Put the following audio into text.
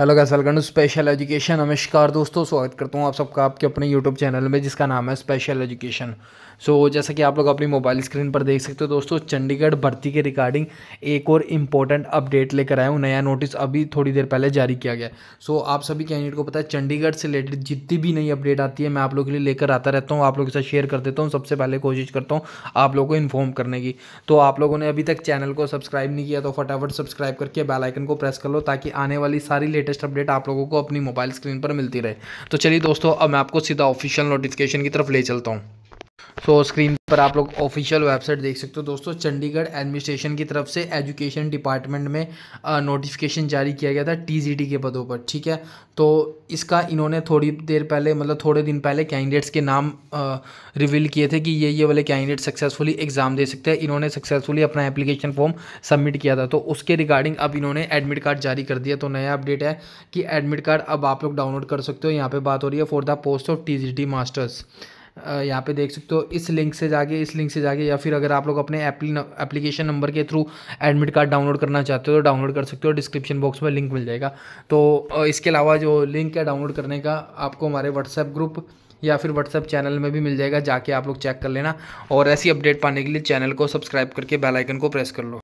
hello guys welcome special education नमस्कार दोस्तों स्वागत करता हूँ आप सबका आपके अपने यूट्यूब चैनल में जिसका नाम है स्पेशल एजुकेशन सो so, जैसा कि आप लोग अपनी मोबाइल स्क्रीन पर देख सकते हो दोस्तों चंडीगढ़ भर्ती के रिगार्डिंग एक और इम्पोर्टेंट अपडेट लेकर आया हूँ नया नोटिस अभी थोड़ी देर पहले जारी किया गया सो so, आप सभी कैंडिडेट को पता है चंडीगढ़ से रिलेटेड जितनी भी नई अपडेट आती है मैं आप लोग के लिए लेकर आता रहता हूँ आप लोगों के साथ शेयर कर देता हूँ सबसे पहले कोशिश करता हूँ आप लोगों को इन्फॉर्म करने की तो आप लोगों ने अभी तक चैनल को सब्सक्राइब नहीं किया तो फटाफट सब्सक्राइब करके बेलाइकन को प्रेस कर लो ताकि आने वाली सारी लेटेस्ट अपडेट आप लोगों को अपनी मोबाइल स्क्रीन पर मिलती रहे तो चलिए दोस्तों अब मैं आपको सीधा ऑफिशियल नोटिफिकेशन की तरफ ले चलता हूँ सो तो स्क्रीन पर आप लोग ऑफिशियल वेबसाइट देख सकते हो दोस्तों चंडीगढ़ एडमिनिस्ट्रेशन की तरफ से एजुकेशन डिपार्टमेंट में नोटिफिकेशन जारी किया गया था टीजीटी के पदों पर ठीक है तो इसका इन्होंने थोड़ी देर पहले मतलब थोड़े दिन पहले कैंडिडेट्स के नाम रिवील किए थे कि ये ये वाले कैंडिडेट सक्सेसफुली एग्ज़ाम दे सकते हैं इन्होंने सक्सेसफुली अपना एप्लीकेशन फॉर्म सबमिट किया था तो उसके रिगार्डिंग अब इन्होंने एडमिट कार्ड जारी कर दिया तो नया अपडेट है कि एडमिट कार्ड अब आप लोग डाउनलोड कर सकते हो यहाँ पर बात हो रही है for the post of T masters यहाँ पे देख सकते हो इस लिंक से जाके इस लिंक से जाके या फिर अगर आप लोग अपने एप्लीकेशन नंबर के थ्रू एडमिट कार्ड डाउनलोड करना चाहते हो तो डाउनलोड कर सकते हो डिस्क्रिप्शन बॉक्स में लिंक मिल जाएगा तो इसके अलावा जो लिंक है डाउनलोड करने का आपको हमारे व्हाट्सएप ग्रुप या फिर व्हाट्सएप चैनल में भी मिल जाएगा जाके आप लोग चेक कर लेना और ऐसी अपडेट पाने के लिए चैनल को सब्सक्राइब करके बेलाइकन को प्रेस कर लो